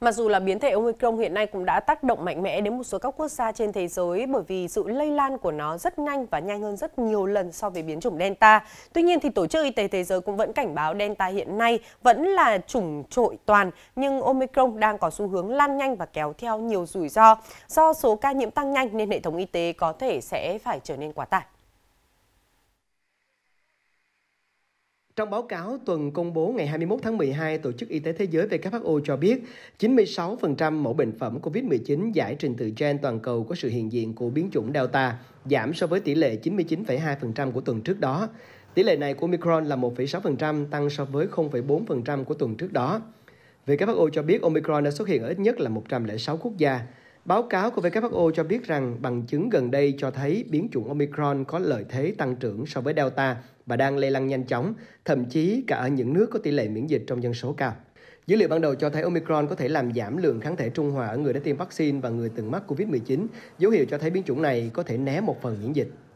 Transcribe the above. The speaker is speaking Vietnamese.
Mặc dù là biến thể Omicron hiện nay cũng đã tác động mạnh mẽ đến một số các quốc gia trên thế giới bởi vì sự lây lan của nó rất nhanh và nhanh hơn rất nhiều lần so với biến chủng Delta. Tuy nhiên thì Tổ chức Y tế Thế giới cũng vẫn cảnh báo Delta hiện nay vẫn là chủng trội toàn nhưng Omicron đang có xu hướng lan nhanh và kéo theo nhiều rủi ro. Do số ca nhiễm tăng nhanh nên hệ thống y tế có thể sẽ phải trở nên quá tải. Trong báo cáo tuần công bố ngày 21 tháng 12, Tổ chức Y tế Thế giới WHO cho biết 96% mẫu bệnh phẩm COVID-19 giải trình tự gen toàn cầu có sự hiện diện của biến chủng Delta, giảm so với tỷ lệ 99,2% của tuần trước đó. Tỷ lệ này của Omicron là 1,6%, tăng so với 0,4% của tuần trước đó. WHO cho biết Omicron đã xuất hiện ở ít nhất là 106 quốc gia. Báo cáo của WHO cho biết rằng bằng chứng gần đây cho thấy biến chủng Omicron có lợi thế tăng trưởng so với Delta và đang lây lan nhanh chóng, thậm chí cả ở những nước có tỷ lệ miễn dịch trong dân số cao. Dữ liệu ban đầu cho thấy Omicron có thể làm giảm lượng kháng thể trung hòa ở người đã tiêm vaccine và người từng mắc COVID-19, dấu hiệu cho thấy biến chủng này có thể né một phần miễn dịch.